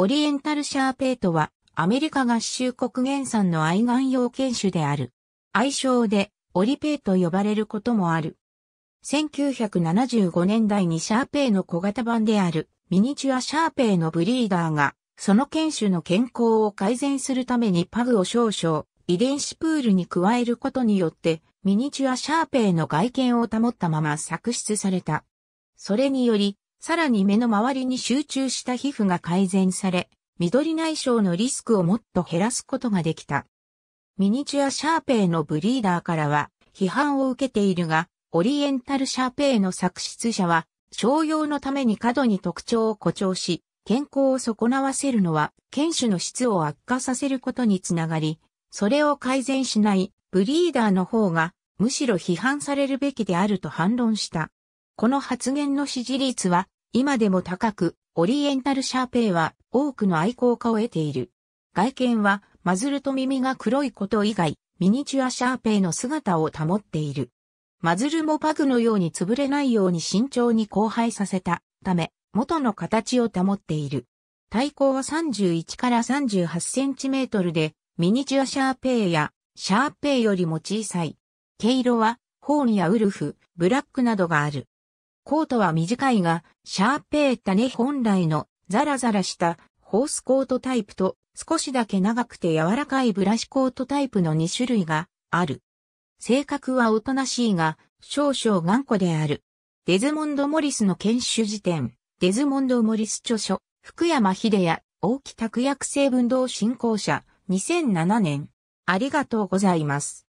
オリエンタルシャーペイトは、アメリカ合衆国原産の愛玩用犬種である。愛称で、オリペイと呼ばれることもある。1975年代にシャーペイの小型版である、ミニチュアシャーペイのブリーダーが、その犬種の健康を改善するためにパグを少々、遺伝子プールに加えることによって、ミニチュアシャーペイの外見を保ったまま作出された。それにより、さらに目の周りに集中した皮膚が改善され、緑内障のリスクをもっと減らすことができた。ミニチュアシャーペイのブリーダーからは批判を受けているが、オリエンタルシャーペイの作出者は、商用のために過度に特徴を誇張し、健康を損なわせるのは、犬種の質を悪化させることにつながり、それを改善しないブリーダーの方が、むしろ批判されるべきであると反論した。この発言の支持率は今でも高く、オリエンタルシャーペイは多くの愛好家を得ている。外見はマズルと耳が黒いこと以外、ミニチュアシャーペイの姿を保っている。マズルもパグのように潰れないように慎重に交配させたため、元の形を保っている。体高は31から38センチメートルで、ミニチュアシャーペイやシャーペイよりも小さい。毛色は、ホーンやウルフ、ブラックなどがある。コートは短いが、シャーペータね本来のザラザラしたホースコートタイプと少しだけ長くて柔らかいブラシコートタイプの2種類がある。性格はおとなしいが少々頑固である。デズモンド・モリスの研修辞典、デズモンド・モリス著書、福山秀也、大木拓薬成分動振興者、2007年。ありがとうございます。